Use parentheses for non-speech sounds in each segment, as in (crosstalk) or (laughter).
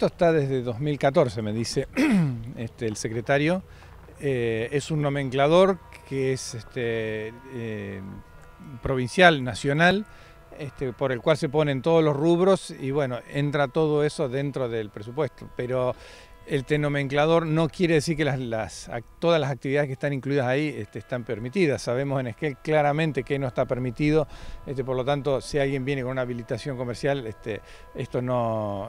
Esto está desde 2014, me dice (clears throat) este, el secretario. Eh, es un nomenclador que es este, eh, provincial, nacional, este, por el cual se ponen todos los rubros y bueno, entra todo eso dentro del presupuesto. Pero el nomenclador no quiere decir que todas las actividades que están incluidas ahí están permitidas. Sabemos en Esquel claramente que no está permitido, por lo tanto, si alguien viene con una habilitación comercial, esto no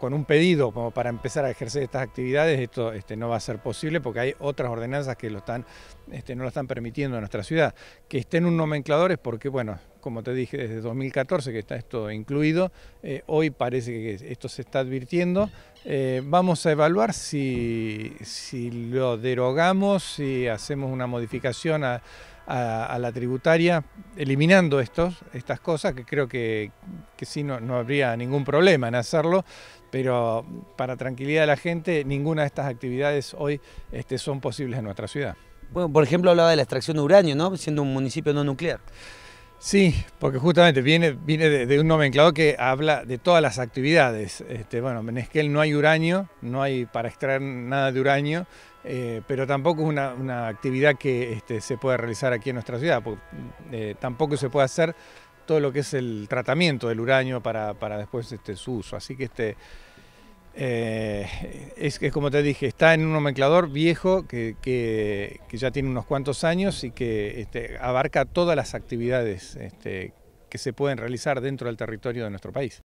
con, un pedido como para empezar a ejercer estas actividades, esto este, no va a ser posible porque hay otras ordenanzas que lo están, este, no lo están permitiendo en nuestra ciudad. Que estén un nomenclador es porque, bueno, como te dije, desde 2014 que está esto incluido, eh, hoy parece que esto se está advirtiendo. Eh, vamos a evaluar si, si lo derogamos, si hacemos una modificación a a, la tributaria, eliminando estos, estas cosas, que creo que, que sí, no, habría ningún problema en hacerlo, pero para tranquilidad de la gente, ninguna de estas actividades hoy este, son posibles en nuestra ciudad. Bueno, por ejemplo, hablaba de la extracción de uranio, ¿no? Siendo un municipio no nuclear. Sí, porque justamente viene, viene de, un nomenclado que habla de todas las actividades. Este, bueno, en Esquel no hay uranio, no hay para extraer nada de uranio, eh, pero tampoco es una, actividad que este, se puede realizar aquí en nuestra ciudad, porque, eh, tampoco se puede hacer todo lo que es el tratamiento del uranio para, para después este, su uso. Así que este, eh, es que, como te dije, está en un nomenclador viejo que, ya tiene unos cuantos años y que este, abarca todas las actividades este, que se pueden realizar dentro del territorio de nuestro país.